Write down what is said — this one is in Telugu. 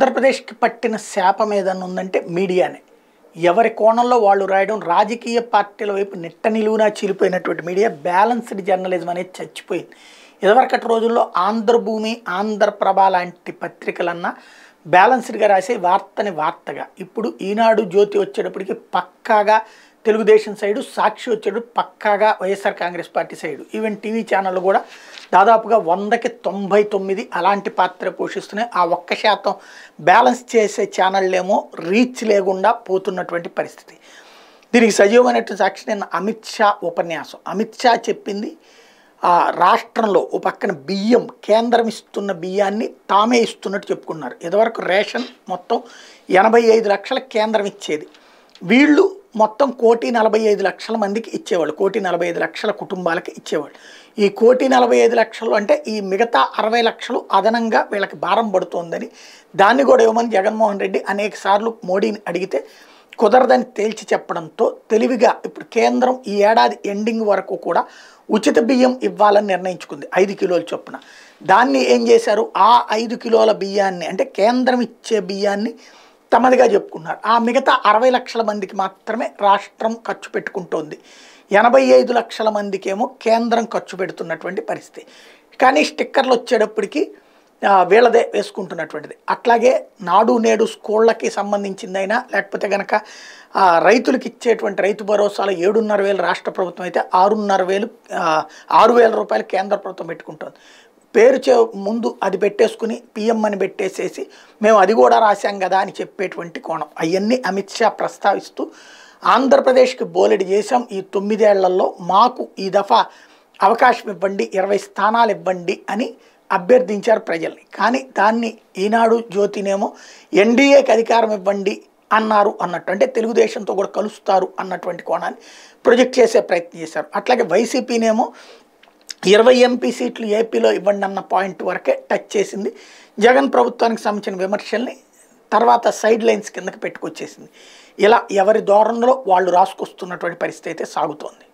ఆంధ్రప్రదేశ్కి పట్టిన శాపం ఏదన్నా ఉందంటే మీడియానే ఎవరి కోణంలో వాళ్ళు రాయడం రాజకీయ పార్టీల వైపు నిట్ట నిలువునా చీలిపోయినటువంటి మీడియా బ్యాలెన్స్డ్ జర్నలిజం అనేది చచ్చిపోయింది ఇదివరకటి రోజుల్లో ఆంధ్రభూమి ఆంధ్రప్రభ లాంటి పత్రికలన్నా బ్యాలెన్స్డ్గా రాసే వార్తని వార్తగా ఇప్పుడు ఈనాడు జ్యోతి వచ్చేటప్పటికి పక్కాగా తెలుగుదేశం సైడు సాక్షి వచ్చాడు పక్కాగా YSR Congress Party side even TV ఛానళ్ళు కూడా దాదాపుగా వందకి తొంభై తొమ్మిది అలాంటి పాత్ర పోషిస్తున్నాయి ఆ ఒక్క శాతం బ్యాలెన్స్ చేసే ఛానళ్ళేమో రీచ్ లేకుండా పోతున్నటువంటి పరిస్థితి దీనికి సజీవమైనటువంటి సాక్షి నిన్న అమిత్ షా ఉపన్యాసం అమిత్ షా చెప్పింది రాష్ట్రంలో ఓ పక్కన బియ్యం కేంద్రం ఇస్తున్న బియ్యాన్ని తామే ఇస్తున్నట్టు చెప్పుకున్నారు ఇదివరకు రేషన్ మొత్తం ఎనభై ఐదు లక్షల కేంద్రం ఇచ్చేది వీళ్ళు మొత్తం కోటి నలభై ఐదు లక్షల మందికి ఇచ్చేవాళ్ళు కోటి నలభై ఐదు లక్షల కుటుంబాలకి ఇచ్చేవాళ్ళు ఈ కోటి నలభై ఐదు లక్షలు అంటే ఈ మిగతా అరవై లక్షలు అదనంగా వీళ్ళకి భారం పడుతోందని దాన్ని కూడా ఇవ్వమని జగన్మోహన్ రెడ్డి అనేక సార్లు మోడీని అడిగితే కుదరదని తేల్చి చెప్పడంతో తెలివిగా ఇప్పుడు కేంద్రం ఈ ఏడాది ఎండింగ్ వరకు కూడా ఉచిత బియ్యం ఇవ్వాలని నిర్ణయించుకుంది ఐదు కిలోల చొప్పున దాన్ని ఏం చేశారు ఆ ఐదు కిలోల బియ్యాన్ని అంటే కేంద్రం ఇచ్చే బియ్యాన్ని తమదిగా చెప్పుకున్నారు ఆ మిగతా అరవై లక్షల మందికి మాత్రమే రాష్ట్రం ఖర్చు పెట్టుకుంటోంది ఎనభై ఐదు లక్షల మందికేమో కేంద్రం ఖర్చు పెడుతున్నటువంటి పరిస్థితి కానీ స్టిక్కర్లు వచ్చేటప్పటికి వీళ్ళదే వేసుకుంటున్నటువంటిది అట్లాగే నాడు నేడు స్కూళ్ళకి సంబంధించిందైనా లేకపోతే కనుక రైతులకు ఇచ్చేటువంటి రైతు భరోసాలో ఏడున్నర వేలు రాష్ట్ర ప్రభుత్వం అయితే ఆరున్నర వేలు ఆరు వేల రూపాయలు కేంద్ర ప్రభుత్వం పెట్టుకుంటుంది పేరు చే ముందు అది పెట్టేసుకుని పిఎం అని పెట్టేసేసి మేము అది కూడా రాశాం కదా అని చెప్పేటువంటి కోణం అవన్నీ అమిత్ షా ప్రస్తావిస్తూ ఆంధ్రప్రదేశ్కి బోలెడు చేశాం ఈ తొమ్మిదేళ్లలో మాకు ఈ దఫా అవకాశం ఇవ్వండి ఇరవై స్థానాలు ఇవ్వండి అని అభ్యర్థించారు ప్రజల్ని కానీ దాన్ని ఈనాడు జ్యోతినేమో ఎన్డీఏకి అధికారం ఇవ్వండి అన్నారు అన్నట్టు అంటే తెలుగుదేశంతో కూడా కలుస్తారు అన్నటువంటి కోణాన్ని ప్రొజెక్ట్ చేసే ప్రయత్నం చేశారు అట్లాగే వైసీపీనేమో ఇరవై ఎంపీ సీట్లు ఏపీలో ఇవ్వండి అన్న పాయింట్ వరకే టచ్ చేసింది జగన్ ప్రభుత్వానికి సంబంధించిన విమర్శల్ని తర్వాత సైడ్ లైన్స్ కిందకి పెట్టుకొచ్చేసింది ఇలా ఎవరి ధోరణిలో వాళ్ళు రాసుకొస్తున్నటువంటి పరిస్థితి అయితే సాగుతోంది